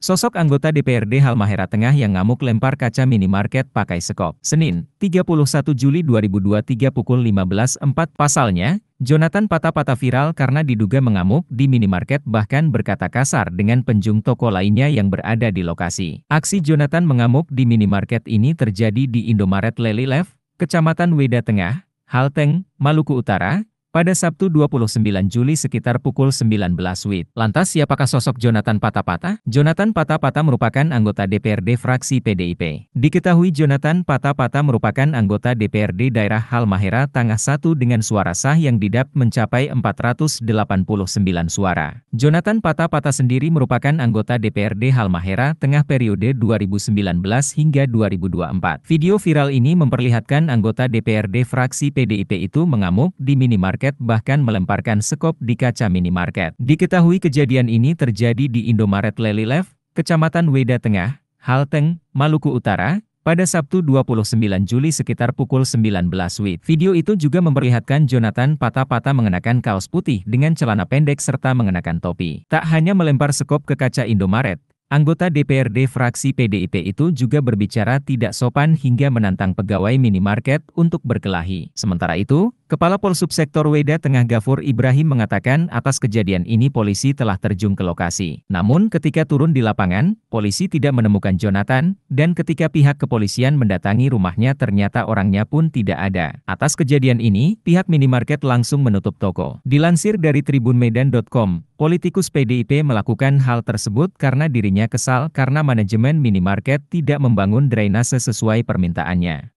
Sosok anggota DPRD Halmahera Tengah yang ngamuk lempar kaca minimarket pakai sekop. Senin, 31 Juli 2023 pukul 15.04. Pasalnya, Jonathan patah-patah viral karena diduga mengamuk di minimarket bahkan berkata kasar dengan penjung toko lainnya yang berada di lokasi. Aksi Jonathan mengamuk di minimarket ini terjadi di Indomaret Lelilev, Kecamatan Weda Tengah, Halteng, Maluku Utara, pada Sabtu 29 Juli sekitar pukul 19 WIT, Lantas siapakah sosok Jonathan Patapata? Jonathan Patapata merupakan anggota DPRD fraksi PDIP. Diketahui Jonathan Patapata merupakan anggota DPRD daerah Halmahera Tengah 1 dengan suara sah yang didap mencapai 489 suara. Jonathan Patapata sendiri merupakan anggota DPRD Halmahera Tengah periode 2019 hingga 2024. Video viral ini memperlihatkan anggota DPRD fraksi PDIP itu mengamuk di minimarket minimarket bahkan melemparkan sekop di kaca minimarket. Diketahui kejadian ini terjadi di Indomaret Lelilev, Kecamatan Weda Tengah, Halteng, Maluku Utara, pada Sabtu 29 Juli sekitar pukul 19 WIB. Video itu juga memperlihatkan Jonathan patah-patah mengenakan kaos putih dengan celana pendek serta mengenakan topi. Tak hanya melempar sekop ke kaca Indomaret, Anggota DPRD fraksi PDIP itu juga berbicara tidak sopan hingga menantang pegawai minimarket untuk berkelahi. Sementara itu, Kepala Pol Subsektor Weda Tengah Gafur Ibrahim mengatakan atas kejadian ini polisi telah terjun ke lokasi. Namun ketika turun di lapangan, polisi tidak menemukan Jonathan, dan ketika pihak kepolisian mendatangi rumahnya ternyata orangnya pun tidak ada. Atas kejadian ini, pihak minimarket langsung menutup toko. Dilansir dari tribunmedan.com, Politikus PDIP melakukan hal tersebut karena dirinya kesal karena manajemen minimarket tidak membangun drainase sesuai permintaannya.